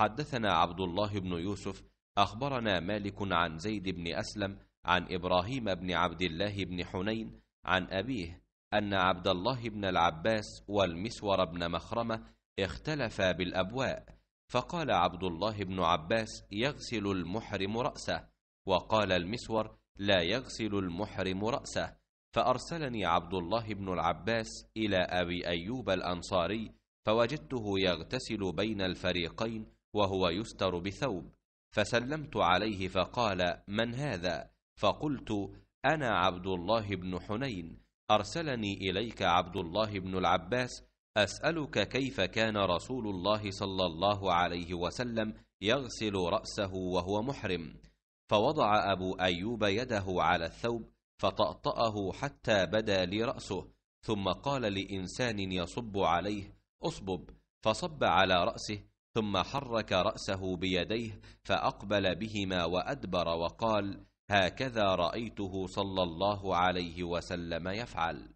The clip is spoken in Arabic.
حدثنا عبد الله بن يوسف اخبرنا مالك عن زيد بن اسلم عن ابراهيم بن عبد الله بن حنين عن ابيه ان عبد الله بن العباس والمسور بن مخرمه اختلفا بالابواء فقال عبد الله بن عباس يغسل المحرم راسه وقال المسور لا يغسل المحرم راسه فارسلني عبد الله بن العباس الى ابي ايوب الانصاري فوجدته يغتسل بين الفريقين وهو يستر بثوب فسلمت عليه فقال من هذا فقلت انا عبد الله بن حنين ارسلني اليك عبد الله بن العباس اسالك كيف كان رسول الله صلى الله عليه وسلم يغسل راسه وهو محرم فوضع ابو ايوب يده على الثوب فطأطأه حتى بدا لي رأسه ثم قال لإنسان يصب عليه أصبب فصب على رأسه ثم حرك راسه بيديه فاقبل بهما وادبر وقال هكذا رايته صلى الله عليه وسلم يفعل